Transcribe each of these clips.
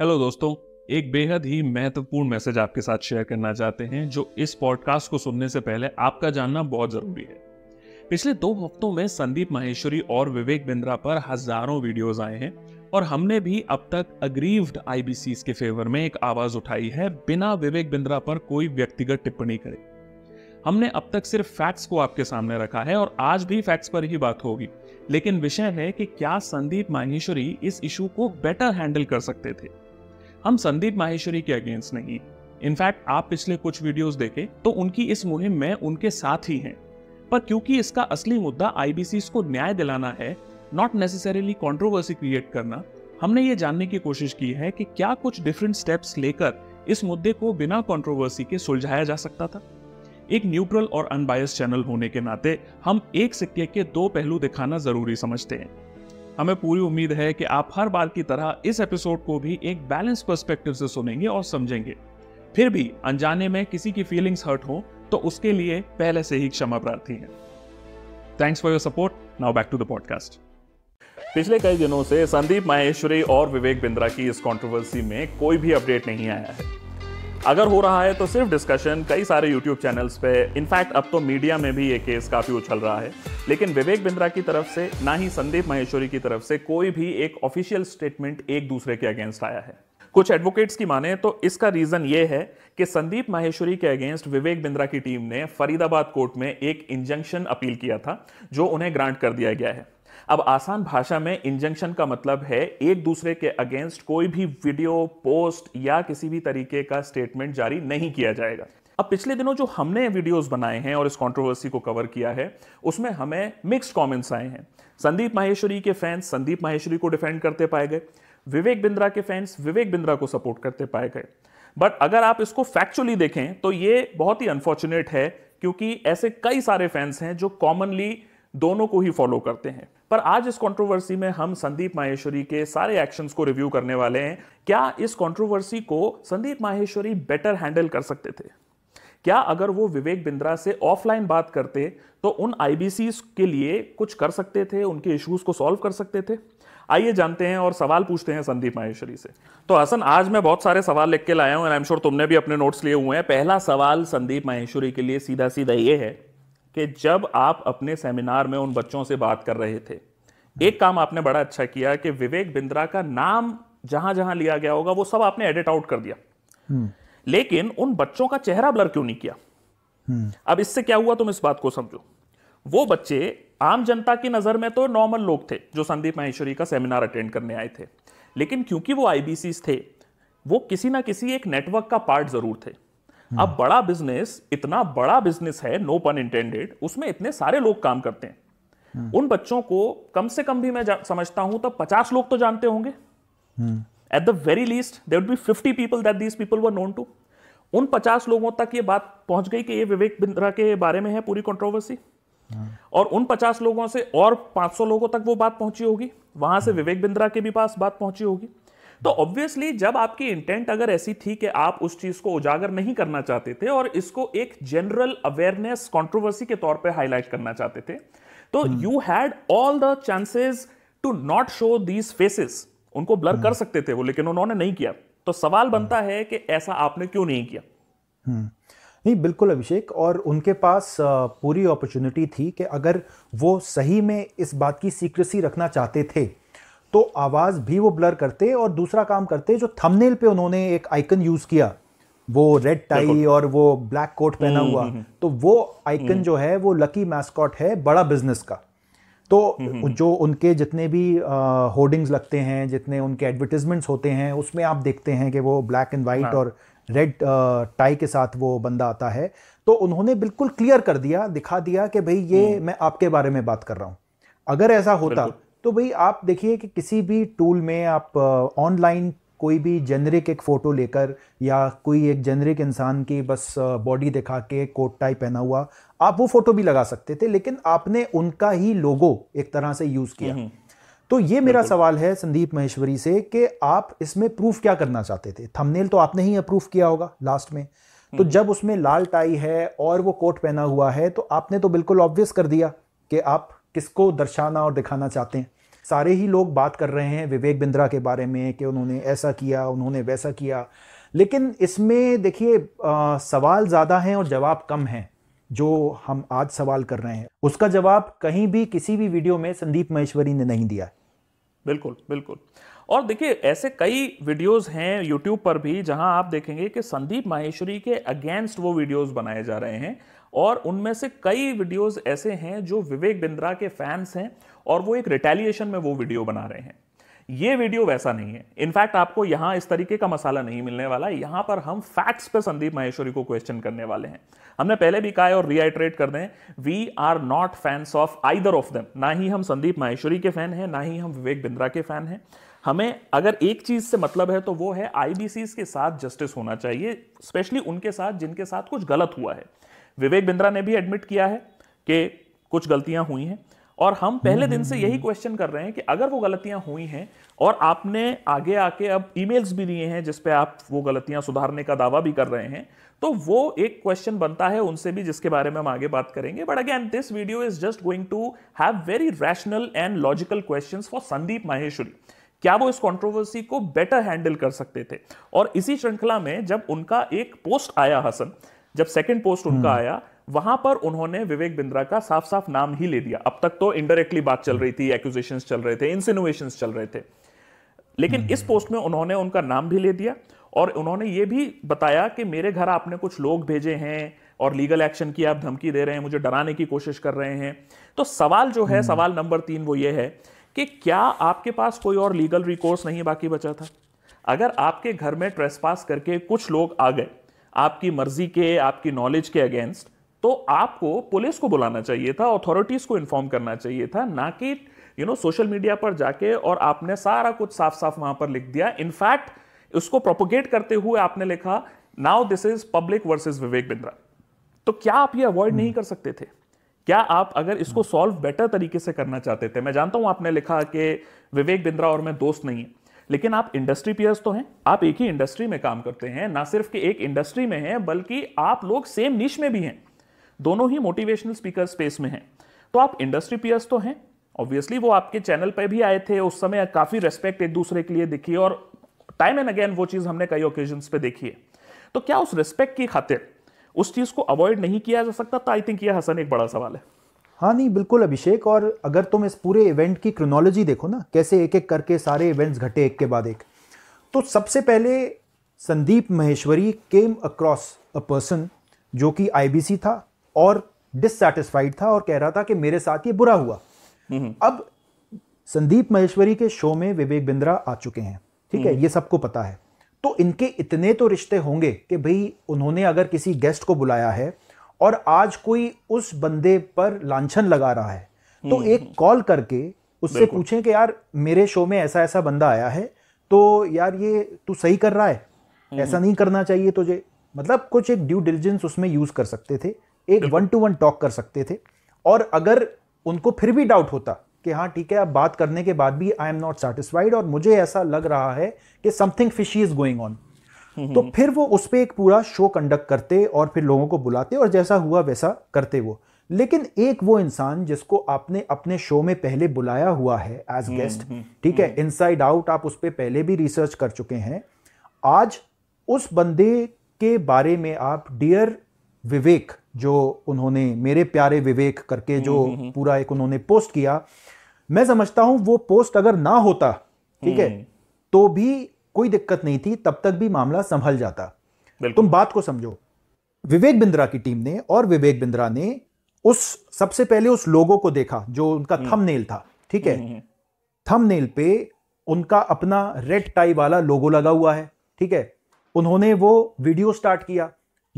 Hello दोस्तों एक बेहद ही महत्वपूर्ण मैसेज आपके साथ शेयर करना चाहते हैं जो इस पॉडकास्ट को सुनने से पहले आपका जानना बहुत जरूरी है पिछले दो हफ्तों में संदीप माहेश्वरी और विवेक बिंद्रा पर हजारों वीडियोस आए हैं और हमने भी अब तक अग्रीव्ड आईबीसी के फेवर में एक आवाज उठाई है बिना विवेक बिंद्रा पर कोई व्यक्तिगत टिप्पणी करे हमने अब तक सिर्फ फैक्ट्स को आपके सामने रखा है और आज भी फैक्ट्स पर ही बात होगी लेकिन विषय है कि क्या संदीप माहेश्वरी इस इशू को बेटर हैंडल कर सकते थे हम संदीप माहेश्वरी के अगेंस्ट नहीं इनफैक्ट आप पिछले कुछ वीडियोस देखें तो उनकी इस मुहिम में उनके साथ ही हैं पर क्योंकि इसका असली मुद्दा आईबीसी को न्याय दिलाना है नॉट नेसेसरीली कॉन्ट्रोवर्सी क्रिएट करना हमने ये जानने की कोशिश की है कि क्या कुछ डिफरेंट स्टेप्स लेकर इस मुद्दे को बिना कॉन्ट्रोवर्सी के सुलझाया जा सकता था एक न्यूट्रल और अनबायस चैनल होने के नाते हम एक सिक्के के दो पहलू दिखाना जरूरी समझते हैं हमें पूरी उम्मीद है कि आप हर बार की तरह इस एपिसोड को भी एक बैलेंस पर्सपेक्टिव से सुनेंगे और समझेंगे फिर भी अनजाने में किसी की फीलिंग्स हर्ट हो तो उसके लिए पहले से ही क्षमा प्रार्थी है thanks for your support now back to the podcast पिछले कई दिनों से संदीप माहेश्वरी और विवेक बिंद्रा की इस कंट्रोवर्सी में कोई भी अपडेट नहीं आया है अगर हो रहा है तो सिर्फ डिस्कशन कई सारे यूट्यूब चैनल्स पे इनफैक्ट अब तो मीडिया में भी ये केस काफ़ी उछल रहा है लेकिन विवेक बिंद्रा की तरफ से ना ही संदीप महेश्वरी की तरफ से कोई भी एक ऑफिशियल स्टेटमेंट एक दूसरे के अगेंस्ट आया है कुछ एडवोकेट्स की माने तो इसका रीजन ये है कि संदीप माहेश्वरी के अगेंस्ट विवेक बिंद्रा की टीम ने फरीदाबाद कोर्ट में एक इंजंक्शन अपील किया था जो उन्हें ग्रांट कर दिया गया है अब आसान भाषा में इंजंक्शन का मतलब है एक दूसरे के अगेंस्ट कोई भी वीडियो पोस्ट या किसी भी तरीके का स्टेटमेंट जारी नहीं किया जाएगा अब पिछले दिनों जो हमने वीडियोस बनाए हैं और इस कंट्रोवर्सी को कवर किया है उसमें हमें मिक्स्ड कमेंट्स आए हैं संदीप माहेश्वरी के फैंस संदीप माहेश्वरी को डिफेंड करते पाए गए विवेक बिंद्रा के फैंस विवेक बिंद्रा को सपोर्ट करते पाए गए बट अगर आप इसको फैक्चुअली देखें तो ये बहुत ही अनफॉर्चुनेट है क्योंकि ऐसे कई सारे फैंस हैं जो कॉमनली दोनों को ही फॉलो करते हैं पर आज इस कंट्रोवर्सी में हम संदीप माहेश्वरी के सारे एक्शंस को रिव्यू करने वाले हैं क्या इस कंट्रोवर्सी को संदीप माहेश्वरी बेटर हैंडल कर सकते थे क्या अगर वो विवेक बिंद्रा से ऑफलाइन बात करते तो उन आई के लिए कुछ कर सकते थे उनके इश्यूज को सॉल्व कर सकते थे आइए जानते हैं और सवाल पूछते हैं संदीप माहेश्वरी से तो हसन आज मैं बहुत सारे सवाल लिख के लाया हूँ आई एम श्योर तुमने भी अपने नोट्स लिए हुए हैं पहला सवाल संदीप माहेश्वरी के लिए सीधा सीधा ये है कि जब आप अपने सेमिनार में उन बच्चों से बात कर रहे थे एक काम आपने बड़ा अच्छा किया कि विवेक बिंद्रा का नाम जहां जहां लिया गया होगा वो सब आपने एडिट आउट कर दिया हम्म। लेकिन उन बच्चों का चेहरा ब्लर क्यों नहीं किया हम्म। अब इससे क्या हुआ तुम इस बात को समझो वो बच्चे आम जनता की नजर में तो नॉर्मल लोग थे जो संदीप महेश्वरी का सेमिनार अटेंड करने आए थे लेकिन क्योंकि वो आईबीसी थे वो किसी ना किसी एक नेटवर्क का पार्ट जरूर थे अब बड़ा बिजनेस इतना बड़ा बिजनेस है नो पन इंटेंडेड उसमें इतने सारे लोग काम करते हैं उन बच्चों को कम से कम भी मैं समझता हूं तो पचास लोग तो जानते होंगे at the very least there be fifty people that these people were known to उन पचास लोगों तक ये बात पहुंच गई कि ये विवेक बिंद्रा के बारे में है पूरी कंट्रोवर्सी और उन पचास लोगों से और पांच सौ लोगों तक वो बात पहुंची होगी वहां से विवेक बिंद्रा के भी पास बात पहुंची होगी तो ऑब्वियसली जब आपकी इंटेंट अगर ऐसी थी कि आप उस चीज को उजागर नहीं करना चाहते थे और इसको एक जनरल अवेयरनेस कॉन्ट्रोवर्सी के तौर पर हाईलाइट करना चाहते थे तो you had all the chances to not show these faces उनको ब्लर हम्म। कर सकते थे वो लेकिन उन्होंने नहीं किया तो सवाल बनता हम्म। है कि ऐसा आपने क्यों नहीं किया हम्म। नहीं बिल्कुल अभिषेक और उनके पास पूरी अपॉर्चुनिटी थी कि अगर वो सही में इस बात की सीक्रेसी रखना चाहते थे तो आवाज़ भी वो ब्लर करते और दूसरा काम करते जो थंबनेल पे उन्होंने एक आइकन यूज़ किया वो रेड टाई और वो ब्लैक कोट पहना हम्म, हुआ हम्म, हम्म। तो वो आइकन जो है वो लकी मैस्कॉट है बड़ा बिजनेस का तो जो उनके जितने भी होर्डिंग्स लगते हैं जितने उनके एडवर्टिजमेंट्स होते हैं उसमें आप देखते हैं कि वो ब्लैक एंड वाइट और रेड टाई के साथ वो बंदा आता है तो उन्होंने बिल्कुल क्लियर कर दिया दिखा दिया कि भाई ये मैं आपके बारे में बात कर रहा हूँ अगर ऐसा होता तो भाई आप देखिए कि किसी भी टूल में आप ऑनलाइन uh, कोई भी जेनरिक एक फ़ोटो लेकर या कोई एक जेनरिक इंसान की बस बॉडी uh, दिखा के कोट टाई पहना हुआ आप वो फ़ोटो भी लगा सकते थे लेकिन आपने उनका ही लोगो एक तरह से यूज़ किया हम्म, तो ये मेरा सवाल है संदीप महेश्वरी से कि आप इसमें प्रूफ क्या करना चाहते थे थंबनेल तो आपने ही अप्रूव किया होगा लास्ट में तो हम्म। जब उसमें लाल टाई है और वो कोट पहना हुआ है तो आपने तो बिल्कुल ऑब्वियस कर दिया कि आप किसको दर्शाना और दिखाना चाहते हैं सारे ही लोग बात कर रहे हैं विवेक बिंद्रा के बारे में कि उन्होंने ऐसा किया उन्होंने वैसा किया लेकिन इसमें देखिए सवाल ज़्यादा हैं और जवाब कम हैं जो हम आज सवाल कर रहे हैं उसका जवाब कहीं भी किसी भी वीडियो में संदीप महेश्वरी ने नहीं दिया बिल्कुल बिल्कुल और देखिए ऐसे कई वीडियोस हैं यूट्यूब पर भी जहां आप देखेंगे कि संदीप माहेश्वरी के अगेंस्ट वो वीडियोस बनाए जा रहे हैं और उनमें से कई वीडियोस ऐसे हैं जो विवेक बिंद्रा के फैंस हैं और वो एक रिटेलिएशन में वो वीडियो बना रहे हैं ये वीडियो वैसा नहीं है इनफैक्ट आपको यहां इस तरीके का मसाला नहीं मिलने वाला है यहां पर हम फैक्ट्स पे संदीप माहेश्वरी को क्वेश्चन करने वाले हैं हमने पहले भी कहा है और रिहाइट्रेट कर दें we are not fans of either of them ना ही हम संदीप माहेश्वरी के फैन हैं ना ही हम विवेक बिंद्रा के फैन हैं हमें अगर एक चीज़ से मतलब है तो वो है आई के साथ जस्टिस होना चाहिए स्पेशली उनके साथ जिनके साथ कुछ गलत हुआ है विवेक बिंद्रा ने भी एडमिट किया है कि कुछ गलतियां हुई हैं और हम पहले दिन से यही क्वेश्चन कर रहे हैं कि अगर वो गलतियां हुई हैं और आपने आगे आके अब ईमेल्स भी दिए हैं जिसपे आप वो गलतियां सुधारने का दावा भी कर रहे हैं तो वो एक क्वेश्चन बनता है उनसे भी जिसके बारे में हम आगे बात करेंगे but again this video is just going to have very rational and logical question for Sandeep Maheshwari क्या वो इस कंट्रोवर्सी को बेटर हैंडल कर सकते थे और इसी श्रृंखला में जब उनका एक पोस्ट आया हसन जब सेकंड पोस्ट हम्म। उनका आया वहां पर उन्होंने विवेक बिंद्रा का साफ साफ नाम ही ले दिया अब तक तो इनडायरेक्टली बात चल रही थी एक्यूजेशन चल रहे थे इंसिनुएशन चल रहे थे लेकिन हम्म। इस पोस्ट में उन्होंने उनका नाम भी ले दिया और उन्होंने ये भी बताया कि मेरे घर आपने कुछ लोग भेजे हैं और लीगल एक्शन की आप धमकी दे रहे हैं मुझे डराने की कोशिश कर रहे हैं तो सवाल जो है हम्म। सवाल नंबर तीन वो ये है कि क्या आपके पास कोई और लीगल रिकोर्स नहीं बाकी बचा था अगर आपके घर में ट्रेस पास करके कुछ लोग आ गए आपकी मर्जी के आपकी नॉलेज के अगेंस्ट तो आपको पुलिस को बुलाना चाहिए था अथॉरिटीज को इन्फॉर्म करना चाहिए था ना कि यू नो सोशल मीडिया पर जाके और आपने सारा कुछ साफ साफ वहां पर लिख दिया इनफैक्ट उसको प्रोपोगेट करते हुए आपने लिखा now this is public versus Vivek Bindra तो क्या आप ये अवॉइड हम्म। नहीं कर सकते थे क्या आप अगर इसको सॉल्व बेटर तरीके से करना चाहते थे मैं जानता हूं आपने लिखा कि विवेक बिंद्रा और मैं दोस्त नहीं है लेकिन आप इंडस्ट्री पियर्स तो हैं आप एक ही इंडस्ट्री में काम करते हैं ना सिर्फ कि एक इंडस्ट्री में हैं बल्कि आप लोग सेम निश में भी हैं दोनों ही मोटिवेशनल स्पीकर स्पेस में हैं तो आप इंडस्ट्री पियर्स तो हैं ऑब्वियसली वो आपके चैनल पर भी आए थे उस समय काफ़ी रेस्पेक्ट एक दूसरे के लिए दिखी और टाइम एंड अगेन वो चीज़ हमने कई ओकेजन पे देखी है तो क्या उस रेस्पेक्ट की खातिर उस चीज़ को अवॉइड नहीं किया जा सकता तो आई थिंक ये हसन एक बड़ा सवाल है हाँ नहीं बिल्कुल अभिषेक और अगर तुम इस पूरे इवेंट की क्रोनोलॉजी देखो ना कैसे एक एक करके सारे इवेंट्स घटे एक के बाद एक तो सबसे पहले Sandeep Maheshwari came across a person जो कि आईबीसी था और डिससेटिस्फाइड था और कह रहा था कि मेरे साथ ये बुरा हुआ हम्म, हम्म। अब संदीप महेश्वरी के शो में विवेक बिंद्रा आ चुके हैं ठीक है हम्म। ये सबको पता है तो इनके इतने तो रिश्ते होंगे कि भाई उन्होंने अगर किसी गेस्ट को बुलाया है और आज कोई उस बंदे पर लांछन लगा रहा है तो हम्म, एक कॉल करके उससे पूछें कि यार मेरे शो में ऐसा ऐसा बंदा आया है तो यार ये तू सही कर रहा है हम्म। ऐसा नहीं करना चाहिए तुझे मतलब कुछ एक ड्यू डिलीजेंस उसमें यूज कर सकते थे एक वन टू वन टॉक कर सकते थे और अगर उनको फिर भी डाउट होता कि हाँ ठीक है अब बात करने के बाद भी आई एम नॉट सेटिस्फाइड और मुझे ऐसा लग रहा है कि something fishy is going on तो हम्म। फिर वो उस पर एक पूरा शो कंडक्ट करते और फिर लोगों को बुलाते और जैसा हुआ वैसा करते वो लेकिन एक वो इंसान जिसको आपने अपने शो में पहले बुलाया हुआ है एज गेस्ट हम्म, हम्म, ठीक है इनसाइड आउट आप उस पर पहले भी रिसर्च कर चुके हैं आज उस बंदे के बारे में आप डियर विवेक जो उन्होंने मेरे प्यारे विवेक करके जो हम्म, हम्म, हम्म। पूरा एक उन्होंने पोस्ट किया मैं समझता हूं वो पोस्ट अगर ना होता ठीक है तो भी कोई दिक्कत नहीं थी तब तक भी मामला संभल जाता तुम बात को समझो विवेक बिंद्रा की टीम ने और विवेक बिंद्रा ने उस सबसे पहले उस लोगो को देखा जो उनका थंबनेल था ठीक है थंबनेल पे उनका अपना रेड टाई वाला लोगो लगा हुआ है ठीक है उन्होंने वो वीडियो स्टार्ट किया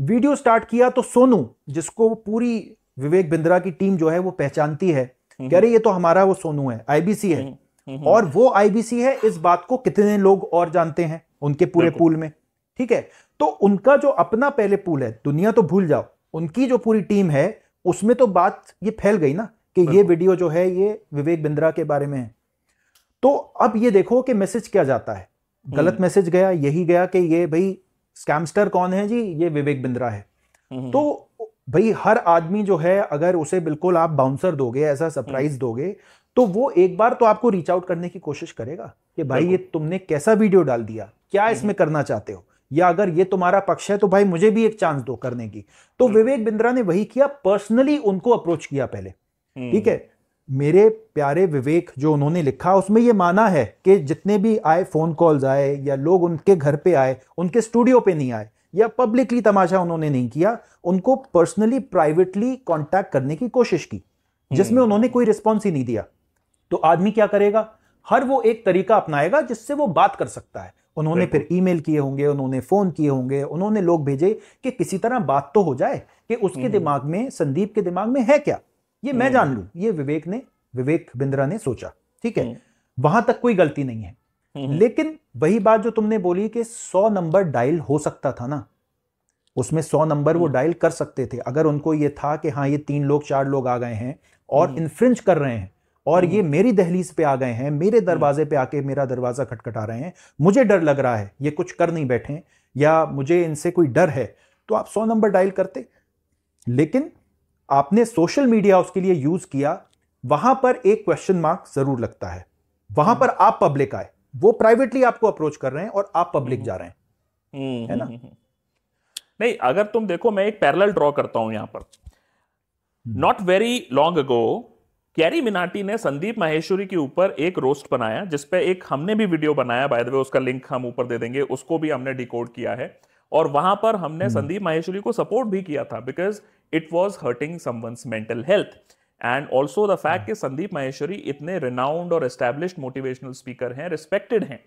वीडियो स्टार्ट किया तो सोनू जिसको पूरी विवेक बिंद्रा की टीम जो है वो पहचानती है हम्म, कह रही हम्म। ये तो हमारा वो सोनू है आईबीसी है हम्म, और वो आईबीसी है इस बात को कितने लोग और जानते हैं उनके पूरे पूल में ठीक है तो उनका जो अपना पहले पूल है दुनिया तो भूल जाओ उनकी जो पूरी टीम है उसमें तो बात ये फैल गई ना कि ये वीडियो जो है ये विवेक बिंद्रा के बारे में है तो अब ये देखो कि मैसेज क्या जाता है गलत मैसेज गया यही गया कि ये भाई स्कैमस्टर कौन है जी ये विवेक बिंद्रा है हम्म, हम्म। तो भाई हर आदमी जो है अगर उसे बिल्कुल आप बाउंसर दोगे ऐसा सरप्राइज हम्म। दोगे तो वो एक बार तो आपको रीच आउट करने की कोशिश करेगा कि भाई ये तुमने कैसा वीडियो डाल दिया क्या इसमें करना चाहते हो या अगर ये तुम्हारा पक्ष है तो भाई मुझे भी एक चांस दो करने की तो विवेक बिंद्रा ने वही किया पर्सनली उनको अप्रोच किया पहले ठीक है मेरे प्यारे विवेक जो उन्होंने लिखा उसमें ये माना है कि जितने भी आए फ़ोन कॉल्स आए या लोग उनके घर पे आए उनके स्टूडियो पे नहीं आए या पब्लिकली तमाशा उन्होंने नहीं किया उनको पर्सनली प्राइवेटली कांटेक्ट करने की कोशिश की हम्म। जिसमें उन्होंने कोई रिस्पॉन्स ही नहीं दिया तो आदमी क्या करेगा हर वो एक तरीका अपनाएगा जिससे वो बात कर सकता है उन्होंने फिर ईमेल किए होंगे उन्होंने फोन किए होंगे उन्होंने लोग भेजे कि किसी तरह बात तो हो जाए कि उसके हम्म। दिमाग में संदीप के दिमाग में है क्या ये मैं जान हम्म। लू ये विवेक ने विवेक बिंद्रा ने सोचा ठीक है हम्म। वहां तक कोई गलती नहीं है हम्म। लेकिन वही बात जो तुमने बोली कि सौ नंबर डायल हो सकता था ना उसमें सौ नंबर वो डायल कर सकते थे अगर उनको ये था कि हाँ ये तीन लोग चार लोग आ गए हैं और इन्फ्रिंज कर रहे हैं और ये मेरी दहलीज पे आ गए हैं मेरे दरवाजे पे आके मेरा दरवाजा खटखटा रहे हैं मुझे डर लग रहा है ये कुछ कर नहीं बैठे या मुझे इनसे कोई डर है तो आप सौ नंबर डायल करते लेकिन आपने सोशल मीडिया उसके लिए यूज किया वहां पर एक क्वेश्चन मार्क जरूर लगता है वहां पर आप पब्लिक आए वो प्राइवेटली आपको अप्रोच कर रहे हैं और आप पब्लिक हम्म। जा रहे हैं हम्म, है ना हम्म, नहीं अगर तुम देखो मैं एक पैरेलल ड्रॉ करता हूं यहां पर not very long ago Carry Minati ने संदीप माहेश्वरी के ऊपर एक रोस्ट बनाया जिसपे एक हमने भी वीडियो बनाया बाय द वे उसका लिंक हम ऊपर दे देंगे उसको भी हमने डिकोड किया है और वहां पर हमने संदीप माहेश्वरी को सपोर्ट भी किया था because it was hurting someone's mental health and also the fact कि संदीप माहेश्वरी इतने रिनाउंड और एस्टेब्लिश मोटिवेशनल स्पीकर हैं रिस्पेक्टेड हैं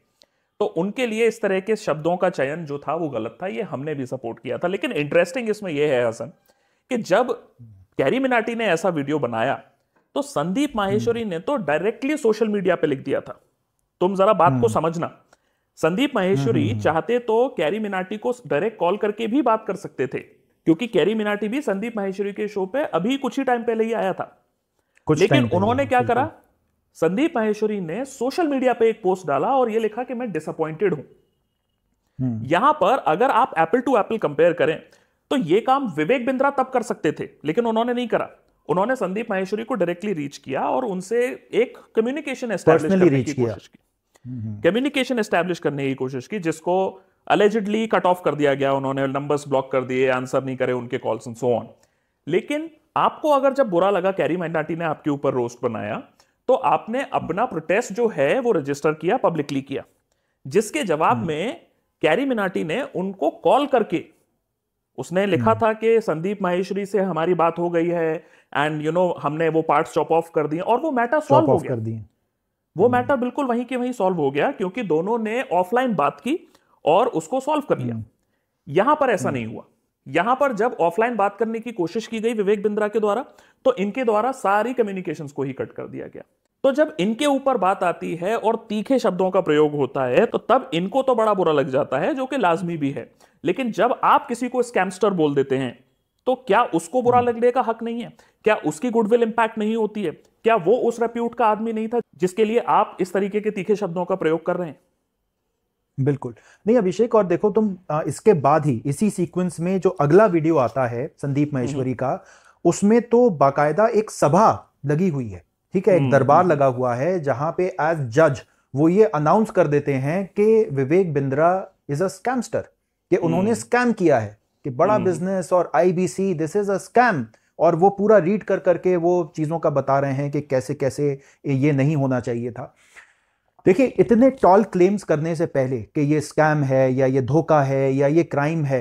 तो उनके लिए इस तरह के शब्दों का चयन जो था वो गलत था ये हमने भी सपोर्ट किया था लेकिन इंटरेस्टिंग इसमें यह है हसन कि जब hmm. कैरी मिनाटी ने ऐसा वीडियो बनाया तो संदीप माहेश्वरी hmm. ने तो डायरेक्टली सोशल मीडिया पे लिख दिया था तुम जरा बात को hmm. समझना संदीप माहेश्वरी चाहते तो कैरी मिनाटी को डायरेक्ट कॉल करके भी बात कर सकते थे क्योंकि कैरी मिनाटी भी संदीप माहेश्वरी के शो पे अभी कुछ ही टाइम पहले ही आया था कुछ लेकिन उन्होंने क्या करा संदीप माहेश्वरी ने सोशल मीडिया पे एक पोस्ट डाला और ये लिखा कि मैं डिसअपॉइंटेड हूं हम्म। यहां पर अगर आप एप्पल टू एप्पल कंपेयर करें तो ये काम विवेक बिंद्रा तब कर सकते थे लेकिन उन्होंने नहीं करा उन्होंने संदीप माहेश्वरी को डायरेक्टली रीच किया और उनसे एक कम्युनिकेशन एस्टैब्लिश करने की कोशिश की कम्युनिकेशन हम्म। एस्टैब्लिश करने की कोशिश की जिसको अलेजिडली कट ऑफ कर दिया गया उन्होंने नंबर्स ब्लॉक कर दिए आंसर नहीं करे उनके कॉल्स एंड सो ऑन लेकिन आपको अगर जब बुरा लगा कैरी मैंडाटी ने आपके ऊपर रोस्ट बनाया तो आपने अपना प्रोटेस्ट जो है वो रजिस्टर किया पब्लिकली किया जिसके जवाब हम्म। में कैरी मिनाटी ने उनको कॉल करके उसने लिखा हम्म। था कि संदीप माहेश्वरी से हमारी बात हो गई है एंड यू नो हमने वो पार्ट्स चॉप ऑफ कर दिए और वो मैटर सॉल्व हो गया कर दिए वो मैटर हम्म। बिल्कुल वहीं के वहीं सॉल्व हो गया क्योंकि दोनों ने ऑफलाइन बात की और उसको सॉल्व कर लिया हम्म। यहां पर ऐसा हम्म। नहीं हुआ यहां पर जब ऑफलाइन बात करने की कोशिश की गई विवेक बिंद्रा के द्वारा तो इनके द्वारा सारी कम्युनिकेशन को ही कट कर दिया गया तो जब इनके ऊपर बात आती है और तीखे शब्दों का प्रयोग होता है तो तब इनको तो बड़ा बुरा लग जाता है जो कि लाजमी भी है लेकिन जब आप किसी को स्कैमस्टर बोल देते हैं तो क्या उसको बुरा हम्म। लगने का हक नहीं है क्या उसकी गुडविल इंपैक्ट नहीं होती है क्या वो उस रेप्यूट का आदमी नहीं था जिसके लिए आप इस तरीके के तीखे शब्दों का प्रयोग कर रहे हैं बिल्कुल नहीं अभिषेक और देखो तुम इसके बाद ही इसी सीक्वेंस में जो अगला वीडियो आता है संदीप हम्म, हम्म। महेश्वरी का उसमें तो बाकायदा एक सभा लगी हुई है ठीक है एक हम्म, दरबार लगा हुआ है जहां पे एज जज वो ये अनाउंस कर देते हैं कि Vivek Bindra is a scamster कि उन्होंने स्कैम किया है कि बड़ा बिजनेस और IBC this is a scam और वो पूरा रीड कर करके वो चीज़ों का बता रहे हैं कि कैसे कैसे ये नहीं होना चाहिए था देखिए इतने टॉल क्लेम्स करने से पहले कि ये स्कैम है या ये धोखा है या ये क्राइम है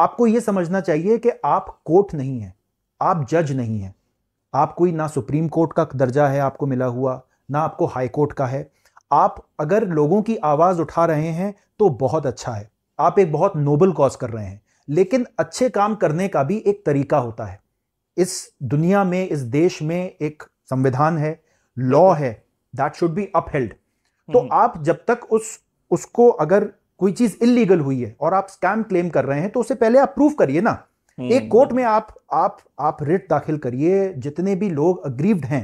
आपको ये समझना चाहिए कि आप कोर्ट नहीं है आप जज नहीं है आप कोई ना सुप्रीम कोर्ट का दर्जा है आपको मिला हुआ ना आपको हाई कोर्ट का है आप अगर लोगों की आवाज़ उठा रहे हैं तो बहुत अच्छा है आप एक बहुत नोबल कॉज कर रहे हैं लेकिन अच्छे काम करने का भी एक तरीका होता है इस दुनिया में इस देश में एक संविधान है लॉ है दैट शुड बी अपहेल्ड तो हम्म। आप जब तक उस उसको अगर कोई चीज इलीगल हुई है और आप स्कैम क्लेम कर रहे हैं तो उसे पहले आप प्रूफ करिए ना हम्म। एक कोर्ट में आप आप आप रिट दाखिल करिए जितने भी लोग अग्रीव्ड हैं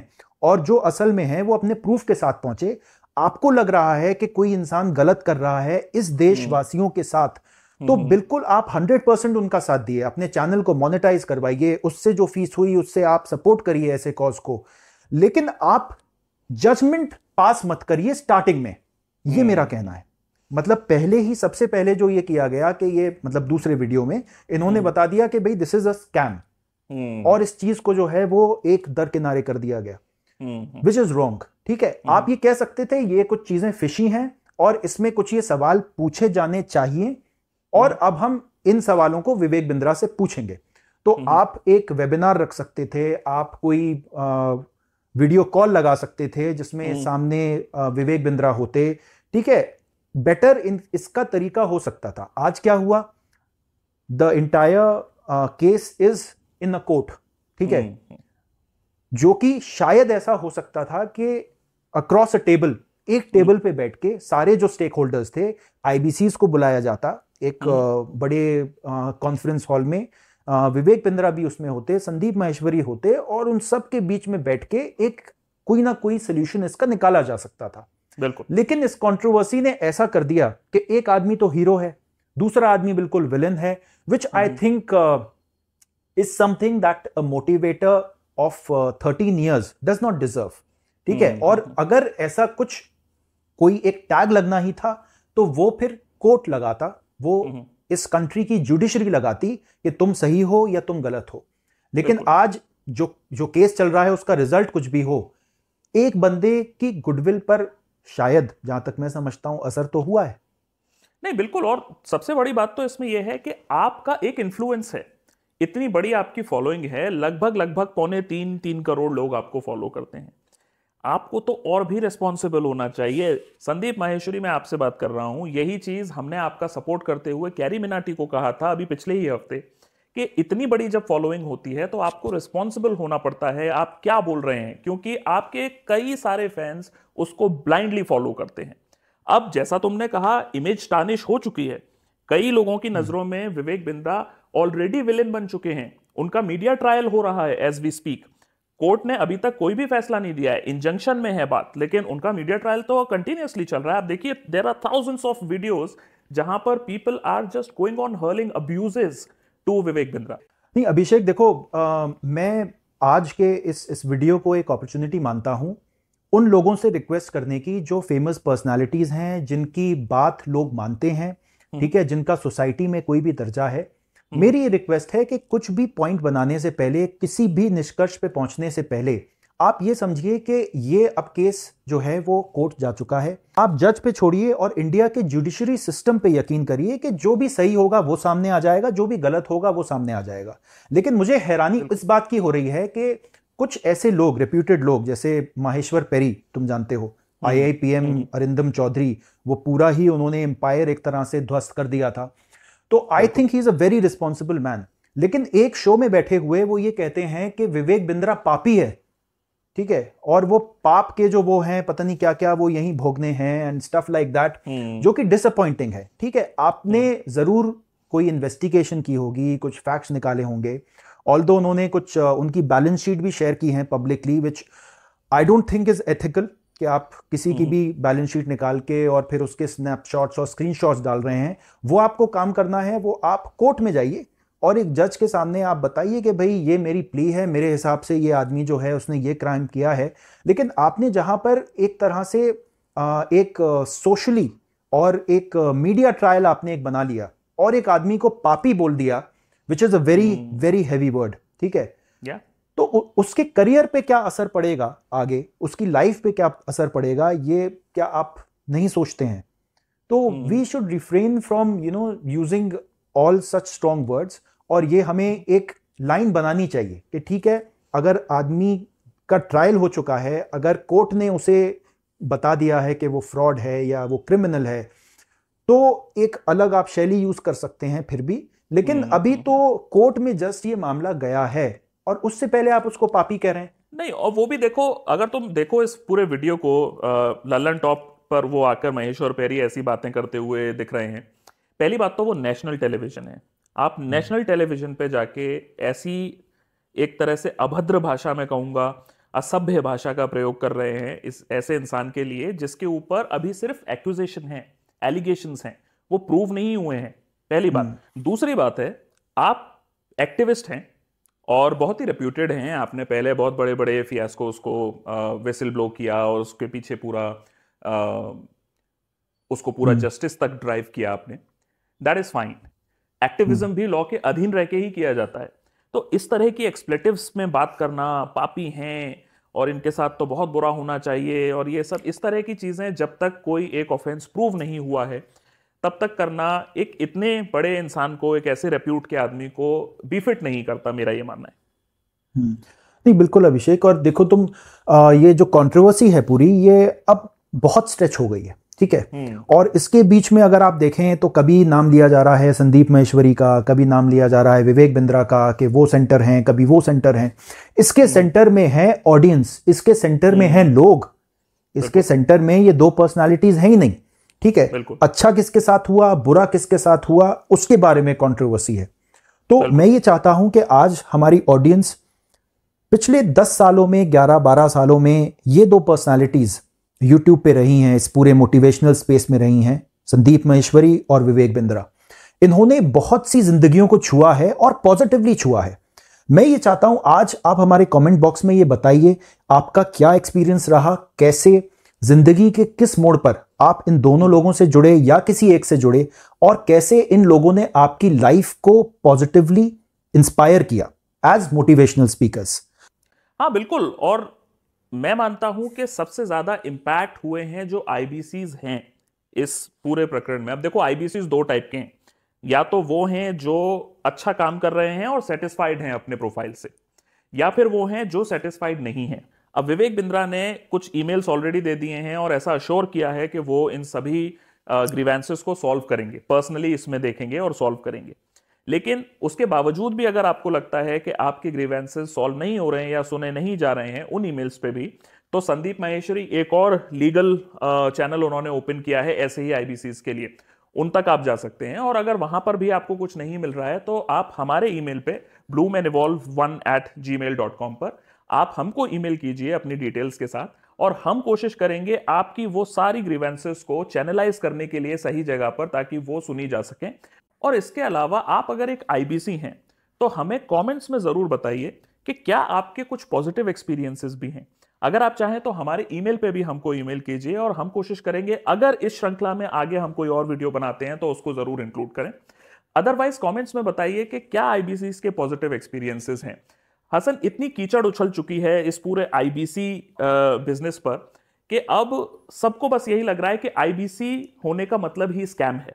और जो असल में हैं वो अपने प्रूफ के साथ पहुंचे आपको लग रहा है कि कोई इंसान गलत कर रहा है इस हम्म। देशवासियों के साथ तो बिल्कुल आप हंड्रेड परसेंट उनका साथ दिए अपने चैनल को मोनेटाइज करवाइए उससे जो फीस हुई उससे आप सपोर्ट करिए ऐसे कॉज को लेकिन आप जजमेंट पास मत करिए स्टार्टिंग में ये मेरा हम्म। कहना है मतलब पहले ही सबसे पहले जो ये किया गया कि ये मतलब दूसरे वीडियो में इन्होंने हम्म। बता दिया कि भाई दिस इज अ स्कैम और इस चीज को जो है वो एक किनारे कर दिया गया विच इज रॉन्ग ठीक है हम्म। आप ये कह सकते थे ये कुछ चीजें फिशी हैं और इसमें कुछ ये सवाल पूछे जाने चाहिए और अब हम इन सवालों को विवेक बिंद्रा से पूछेंगे तो आप एक वेबिनार रख सकते थे आप कोई वीडियो कॉल लगा सकते थे जिसमें हम्म। सामने विवेक बिंद्रा होते ठीक है बेटर इन इसका तरीका हो सकता था आज क्या हुआ the entire case is in a court ठीक है हम्म, हम्म। जो कि शायद ऐसा हो सकता था कि अक्रॉस अ टेबल एक टेबल पे बैठ के सारे जो स्टेक होल्डर्स थे आईबीसी को बुलाया जाता एक बड़े कॉन्फ्रेंस हॉल में विवेक पिंद्रा भी उसमें होते संदीप महेश्वरी होते और उन सब के बीच में बैठ के एक कोई ना कोई सोल्यूशन इसका निकाला जा सकता था बिल्कुल लेकिन इस कॉन्ट्रोवर्सी ने ऐसा कर दिया कि एक आदमी तो हीरो है दूसरा आदमी बिल्कुल विलन है which I think is something that motivator of thirteen years does not deserve ठीक है हम्म, और हम्म। अगर ऐसा कुछ कोई एक टैग लगना ही था तो वो फिर कोट लगाता वो हम्म। इस कंट्री की जुडिशरी लगाती कि तुम सही हो या तुम गलत हो लेकिन आज जो जो केस चल रहा है उसका रिजल्ट कुछ भी हो एक बंदे की गुडविल पर शायद जहां तक मैं समझता हूं असर तो हुआ है नहीं बिल्कुल और सबसे बड़ी बात तो इसमें यह है कि आपका एक इन्फ्लुएंस है इतनी बड़ी आपकी फॉलोइंग है लगभग लगभग पौने तीन तीन करोड़ लोग आपको फॉलो करते हैं आपको तो और भी रिस्पॉन्सिबल होना चाहिए संदीप माहेश्वरी मैं आपसे बात कर रहा हूं यही चीज हमने आपका सपोर्ट करते हुए कैरी मिनाटी को कहा था अभी पिछले ही हफ्ते कि इतनी बड़ी जब फॉलोइंग होती है तो आपको रिस्पॉन्सिबल होना पड़ता है आप क्या बोल रहे हैं क्योंकि आपके कई सारे फैंस उसको ब्लाइंडली फॉलो करते हैं अब जैसा तुमने कहा इमेज टानिश हो चुकी है कई लोगों की हम्म। नजरों में विवेक बिंद्रा ऑलरेडी विलेन बन चुके हैं उनका मीडिया ट्रायल हो रहा है एज वी स्पीक कोर्ट ने अभी तक कोई भी फैसला नहीं दिया है इंजंक्शन में है बात लेकिन उनका मीडिया ट्रायल तो कंटिन्यूसली चल रहा है आप देखिए there are thousands of videos जहां पर people are just going on hurling abuses to Vivek Bindra नहीं अभिषेक देखो आ, मैं आज के इस इस वीडियो को एक अपॉर्चुनिटी मानता हूं उन लोगों से रिक्वेस्ट करने की जो फेमस पर्सनालिटीज हैं जिनकी बात लोग मानते हैं हम्म। ठीक है जिनका सोसाइटी में कोई भी दर्जा है हम्म। मेरी ये रिक्वेस्ट है कि कुछ भी पॉइंट बनाने से पहले किसी भी निष्कर्ष पे पहुंचने से पहले आप ये समझिए कि ये अब केस जो है वो कोर्ट जा चुका है आप जज पे छोड़िए और इंडिया के जुडिशरी सिस्टम पे यकीन करिए कि जो भी सही होगा वो सामने आ जाएगा जो भी गलत होगा वो सामने आ जाएगा लेकिन मुझे हैरानी इस बात की हो रही है कि कुछ ऐसे लोग रिप्यूटेड लोग जैसे माहेश्वर पेरी तुम जानते हो I am hmm. Hmm. Arindam Chaudhary वो पूरा ही उन्होंने एम्पायर एक तरह से ध्वस्त कर दिया था तो I think he is a very responsible man लेकिन एक शो में बैठे हुए वो ये कहते हैं कि विवेक बिंद्रा पापी है ठीक है और वो पाप के जो वो हैं पता नहीं क्या क्या वो यहीं भोगने हैं एंड स्टफ लाइक दैट जो कि डिसअपॉइंटिंग है ठीक है आपने हम्म। जरूर कोई इन्वेस्टिगेशन की होगी कुछ फैक्ट्स निकाले होंगे ऑल दो उन्होंने कुछ उनकी बैलेंस शीट भी शेयर की है publicly which I don't think is ethical कि आप किसी की हम्म। भी बैलेंस शीट निकाल के और फिर उसके स्नैपशॉट्स और स्क्रीनशॉट्स डाल रहे हैं वो आपको काम करना है वो आप कोर्ट में जाइए और एक जज के सामने आप बताइए कि भाई ये मेरी प्ली है मेरे हिसाब से ये आदमी जो है उसने ये क्राइम किया है लेकिन आपने जहाँ पर एक तरह से एक सोशली और एक मीडिया ट्रायल आपने एक बना लिया और एक आदमी को पापी बोल दिया which is a very very heavy word ठीक है yeah. उसके करियर पे क्या असर पड़ेगा आगे उसकी लाइफ पे क्या असर पड़ेगा ये क्या आप नहीं सोचते हैं तो we should refrain from you know using all such strong words और ये हमें एक लाइन बनानी चाहिए कि ठीक है अगर आदमी का ट्रायल हो चुका है अगर कोर्ट ने उसे बता दिया है कि वो फ्रॉड है या वो क्रिमिनल है तो एक अलग आप शैली यूज कर सकते हैं फिर भी लेकिन हम्म। अभी तो कोर्ट में जस्ट ये मामला गया है और उससे पहले आप उसको पापी कह रहे हैं नहीं और वो भी देखो अगर तुम देखो इस पूरे वीडियो को ललन टॉप पर वो आकर महेश और पेरी ऐसी बातें करते हुए दिख रहे हैं पहली बात तो वो नेशनल टेलीविजन है आप हम्म। नेशनल टेलीविजन पे जाके ऐसी एक तरह से अभद्र भाषा में कहूँगा असभ्य भाषा का प्रयोग कर रहे हैं इस ऐसे इंसान के लिए जिसके ऊपर अभी सिर्फ एक्यूजेशन है एलिगेशन हैं वो प्रूव नहीं हुए हैं पहली बात हम्म। दूसरी बात है आप एक्टिविस्ट हैं और बहुत ही रिप्यूटेड हैं आपने पहले बहुत बड़े बड़े फियास्को उसको वेसल ब्लो किया और उसके पीछे पूरा आ, उसको पूरा जस्टिस हम्म। तक ड्राइव किया आपने दैट इज फाइन एक्टिविज्म भी लॉ के अधीन रह के ही किया जाता है तो इस तरह की एक्सप्लेटिवस में बात करना पापी हैं और इनके साथ तो बहुत बुरा होना चाहिए और ये सब इस तरह की चीज़ें जब तक कोई एक ऑफेंस प्रूव नहीं हुआ है तब तक करना एक इतने बड़े इंसान को एक ऐसे रेप्यूट के आदमी को बीफिट नहीं करता मेरा ये मानना है हम्म। नहीं बिल्कुल अभिषेक और देखो तुम आ, ये जो कंट्रोवर्सी है पूरी ये अब बहुत स्ट्रेच हो गई है ठीक है हम्म। और इसके बीच में अगर आप देखें तो कभी नाम लिया जा रहा है संदीप महेश्वरी का कभी नाम लिया जा रहा है विवेक बिंद्रा का कि वो सेंटर हैं कभी वो सेंटर हैं इसके सेंटर हम्म। में है ऑडियंस इसके सेंटर में है लोग इसके सेंटर में ये दो पर्सनालिटीज हैं ही नहीं ठीक है अच्छा किसके साथ हुआ बुरा किसके साथ हुआ उसके बारे में कॉन्ट्रोवर्सी है तो मैं ये चाहता हूं कि आज हमारी ऑडियंस पिछले दस सालों में ग्यारह बारह सालों में ये दो पर्सनालिटीज यूट्यूब पे रही हैं इस पूरे मोटिवेशनल स्पेस में रही हैं संदीप महेश्वरी और विवेक बिंद्रा इन्होंने बहुत सी जिंदगियों को छुआ है और पॉजिटिवली छुआ है मैं ये चाहता हूं आज आप हमारे कमेंट बॉक्स में ये बताइए आपका क्या एक्सपीरियंस रहा कैसे जिंदगी के किस मोड़ पर आप इन दोनों लोगों से जुड़े या किसी एक से जुड़े और कैसे इन लोगों ने आपकी लाइफ को पॉजिटिवली इंस्पायर किया एज मोटिवेशनल स्पीकर्स हाँ बिल्कुल और मैं मानता हूं कि सबसे ज्यादा इंपैक्ट हुए हैं जो आईबीसी हैं इस पूरे प्रकरण में अब देखो आईबीसी दो टाइप के हैं या तो वो हैं जो अच्छा काम कर रहे हैं और सेटिस्फाइड हैं अपने प्रोफाइल से या फिर वो हैं जो सेटिस्फाइड नहीं हैं अब विवेक बिंद्रा ने कुछ ईमेल्स ऑलरेडी दे दिए हैं और ऐसा अश्योर किया है कि वो इन सभी ग्रीवेंसेस को सॉल्व करेंगे पर्सनली इसमें देखेंगे और सॉल्व करेंगे लेकिन उसके बावजूद भी अगर आपको लगता है कि आपके ग्रीवेंसेस सॉल्व नहीं हो रहे हैं या सुने नहीं जा रहे हैं उन ईमेल्स पे भी तो संदीप माहेश्वरी एक और लीगल चैनल उन्होंने ओपन किया है ऐसे ही आई के लिए उन तक आप जा सकते हैं और अगर वहां पर भी आपको कुछ नहीं मिल रहा है तो आप हमारे ईमेल पे bloom and evolve one eight Gmail dot com पर आप हमको ईमेल कीजिए अपनी डिटेल्स के साथ और हम कोशिश करेंगे आपकी वो सारी ग्रीवेंसेस को चैनलाइज करने के लिए सही जगह पर ताकि वो सुनी जा सकें और इसके अलावा आप अगर एक आईबीसी हैं तो हमें कमेंट्स में ज़रूर बताइए कि क्या आपके कुछ पॉजिटिव एक्सपीरियंसेस भी हैं अगर आप चाहें तो हमारे ईमेल पे भी हमको ईमेल कीजिए और हम कोशिश करेंगे अगर इस श्रृंखला में आगे हम कोई और वीडियो बनाते हैं तो उसको ज़रूर इंक्लूड करें अदरवाइज कमेंट्स में बताइए कि क्या आईबीसी के पॉजिटिव एक्सपीरियंसेस हैं हसन इतनी कीचड़ उछल चुकी है इस पूरे आईबीसी बिजनेस पर कि अब सबको बस यही लग रहा है कि आईबीसी होने का मतलब ही स्कैम है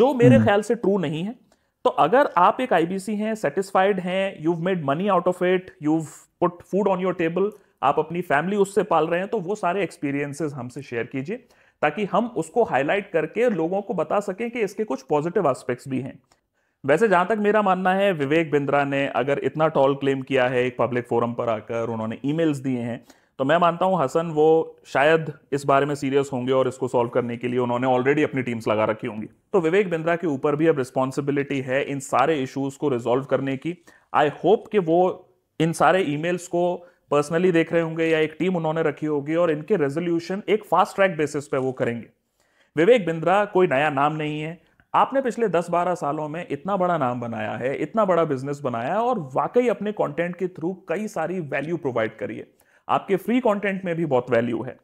जो मेरे हम्म। ख्याल से ट्रू नहीं है तो अगर आप एक आईबीसी हैं सेटिस्फाइड हैं you made money out of it you put food on your table आप अपनी फैमिली उससे पाल रहे हैं तो वो सारे एक्सपीरियंसेस हमसे शेयर कीजिए ताकि हम उसको हाईलाइट करके लोगों को बता सकें कि इसके कुछ पॉजिटिव एस्पेक्ट्स भी हैं वैसे जहां तक मेरा मानना है विवेक बिंद्रा ने अगर इतना टॉल क्लेम किया है एक पब्लिक फोरम पर आकर उन्होंने ईमेल्स दिए हैं तो मैं मानता हूं हसन वो शायद इस बारे में सीरियस होंगे और इसको सॉल्व करने के लिए उन्होंने ऑलरेडी अपनी टीम्स लगा रखी होंगी तो विवेक बिंद्रा के ऊपर भी अब रिस्पॉन्सिबिलिटी है इन सारे इश्यूज को रिजॉल्व करने की आई होप कि वो इन सारे ईमेल्स को पर्सनली देख रहे होंगे या एक टीम उन्होंने रखी होगी और इनके रेजोल्यूशन एक फास्ट ट्रैक बेसिस पे वो करेंगे विवेक बिंद्रा कोई नया नाम नहीं है आपने पिछले 10-12 सालों में इतना बड़ा नाम बनाया है इतना बड़ा बिजनेस बनाया है और वाकई अपने कंटेंट के थ्रू कई सारी वैल्यू प्रोवाइड करी है आपके फ्री कंटेंट में भी बहुत वैल्यू है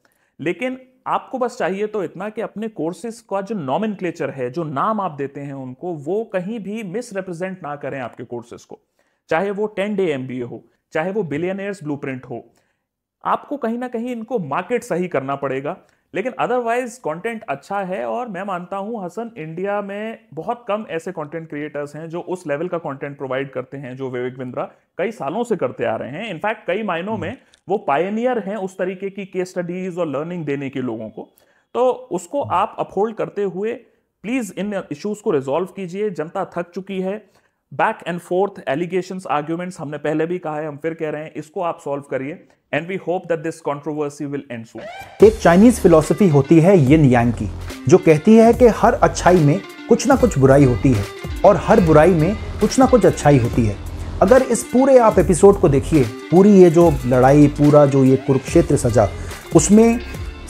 लेकिन आपको बस चाहिए तो इतना कि अपने कोर्सेज का जो नॉमिन है जो नाम आप देते हैं उनको वो कहीं भी मिसरिप्रेजेंट ना करें आपके कोर्सेज को चाहे वो टेन डे एम हो चाहे वो बिलियनियर्स ब्लू हो आपको कहीं ना कहीं इनको मार्केट सही करना पड़ेगा लेकिन अदरवाइज कंटेंट अच्छा है और मैं मानता हूं हसन इंडिया में बहुत कम ऐसे कंटेंट क्रिएटर्स हैं जो उस लेवल का कंटेंट प्रोवाइड करते हैं जो विवेक बिंद्रा कई सालों से करते आ रहे हैं इनफैक्ट कई मायनों में हम्म। वो पायनियर हैं उस तरीके की केस स्टडीज और लर्निंग देने के लोगों को तो उसको आप अपहोल्ड करते हुए प्लीज़ इन इश्यूज़ को रिजॉल्व कीजिए जनता थक चुकी है back and forth allegation arguments हमने पहले भी कहा है हम फिर कह रहे हैं इसको आप सॉल्व करिए and we hope that this controversy will end soon एक चाइनीज फिलोसफी होती है यिन यांग की जो कहती है कि हर अच्छाई में कुछ ना कुछ बुराई होती है और हर बुराई में कुछ ना कुछ अच्छाई होती है अगर इस पूरे आप एपिसोड को देखिए पूरी ये जो लड़ाई पूरा जो ये कुरुक्षेत्र सजा उसमें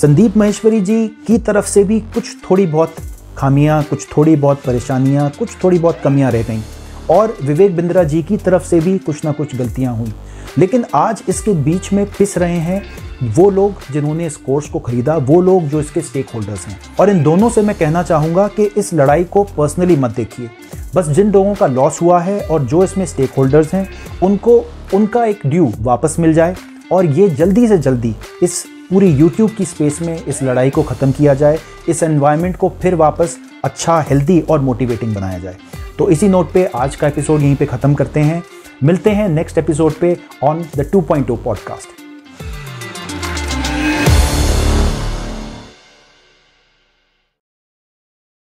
संदीप महेश्वरी जी की तरफ से भी कुछ थोड़ी बहुत खामियां कुछ थोड़ी बहुत परेशानियां कुछ थोड़ी बहुत कमियां रह गई और विवेक बिंद्रा जी की तरफ से भी कुछ ना कुछ गलतियाँ हुई लेकिन आज इसके बीच में पिस रहे हैं वो लोग जिन्होंने इस कोर्स को खरीदा वो लोग जो इसके स्टेक होल्डर्स हैं और इन दोनों से मैं कहना चाहूँगा कि इस लड़ाई को पर्सनली मत देखिए बस जिन लोगों का लॉस हुआ है और जो इसमें स्टेक होल्डर्स हैं उनको उनका एक ड्यू वापस मिल जाए और ये जल्दी से जल्दी इस पूरी यूट्यूब की स्पेस में इस लड़ाई को ख़त्म किया जाए इस एनवायरनमेंट को फिर वापस अच्छा हेल्दी और मोटिवेटिंग बनाया जाए तो इसी नोट पे आज का एपिसोड यहीं पे ख़त्म करते हैं मिलते हैं नेक्स्ट एपिसोड पे ऑन द 2.0 पॉडकास्ट